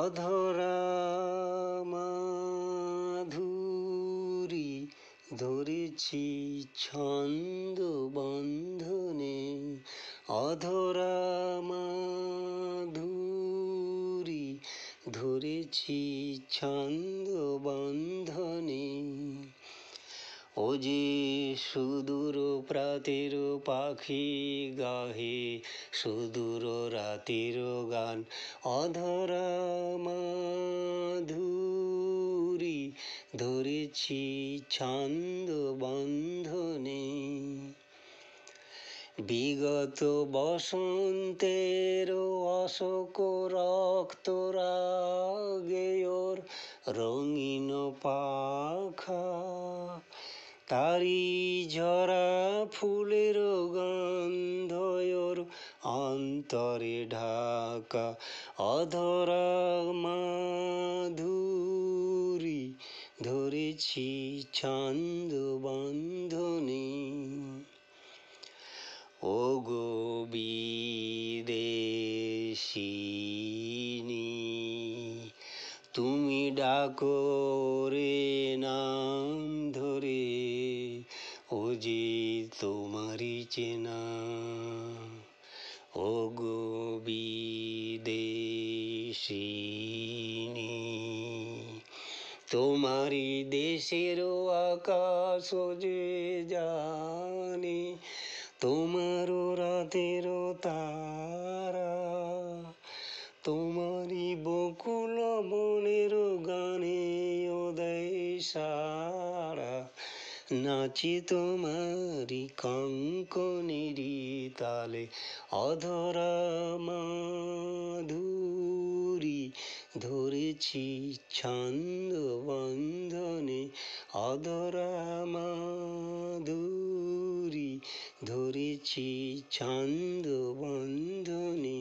অধরা মাধুরি ধরেছি ছন্দ বন্ধনে অধরা মাধুরি ধরেছি ছন্দ বন্ধনে ও যে সুদূর প্রাতের পাখি গাহে সুদূর রাতের গান অধরা মাধুরী ধরেছি ছন্দ বন্ধনে বিগত বসন্তের অশোক রক্ত ওর রঙিন পাখা তারি ঝরা ফুলের গন্ধয়র অন্তরে ঢাকা অধরা মাধুরি ধরেছি ছন্দ বন্ধনী ও গো বিদেশিনি তুমি ডাকো রে নাম যে তোমারি চেনা ও গো বিদেশিনী তোমারি দেশের আকাশ যে জানি তোমার রাতের তারা তোমারি বকুল মনের গানে উদয় সা নাচি তোমারি কঙ্কনেরি তালে অধরা মাধুরি ধরেছি ছন্দ বন্ধনে অধরা মাধুরি ধরেছি ছন্দ বন্ধনে